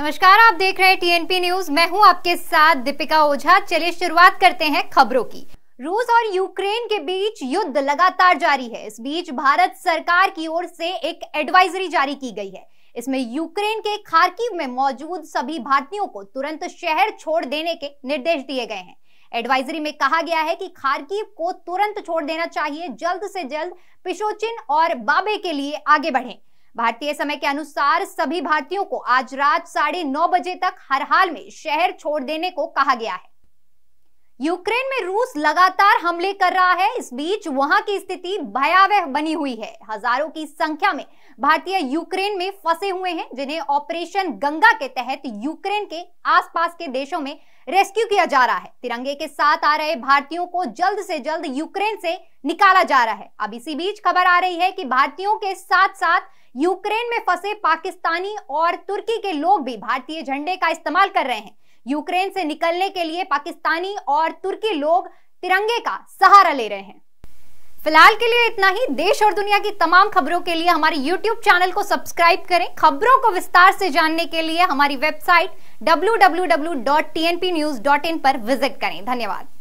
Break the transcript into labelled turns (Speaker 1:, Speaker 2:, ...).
Speaker 1: नमस्कार आप देख रहे हैं टीएनपी न्यूज मैं हूं आपके साथ दीपिका ओझा चलिए शुरुआत करते हैं खबरों की रूस और यूक्रेन के बीच युद्ध लगातार जारी है इस बीच भारत सरकार की ओर से एक एडवाइजरी जारी की गई है इसमें यूक्रेन के खार्किव में मौजूद सभी भारतीयों को तुरंत शहर छोड़ देने के निर्देश दिए गए हैं एडवाइजरी में कहा गया है कि खार्किव को तुरंत छोड़ देना चाहिए जल्द से जल्द पिशोचिन और बाबे के लिए आगे बढ़ें भारतीय समय के अनुसार सभी भारतीयों को आज रात साढ़े नौ बजे तक हर हाल में शहर छोड़ देने को कहा गया है यूक्रेन में रूस लगातार हमले कर रहा है इस बीच वहां की स्थिति भयावह बनी हुई है हजारों की संख्या में भारतीय यूक्रेन में फंसे हुए हैं जिन्हें ऑपरेशन गंगा के तहत यूक्रेन के आसपास के देशों में रेस्क्यू किया जा रहा है तिरंगे के साथ आ रहे भारतीयों को जल्द से जल्द यूक्रेन से निकाला जा रहा है अब इसी बीच खबर आ रही है कि भारतीयों के साथ साथ यूक्रेन में फंसे पाकिस्तानी और तुर्की के लोग भी भारतीय झंडे का इस्तेमाल कर रहे हैं यूक्रेन से निकलने के लिए पाकिस्तानी और तुर्की लोग तिरंगे का सहारा ले रहे हैं फिलहाल के लिए इतना ही देश और दुनिया की तमाम खबरों के लिए हमारे YouTube चैनल को सब्सक्राइब करें खबरों को विस्तार से जानने के लिए हमारी वेबसाइट डब्ल्यू पर विजिट करें धन्यवाद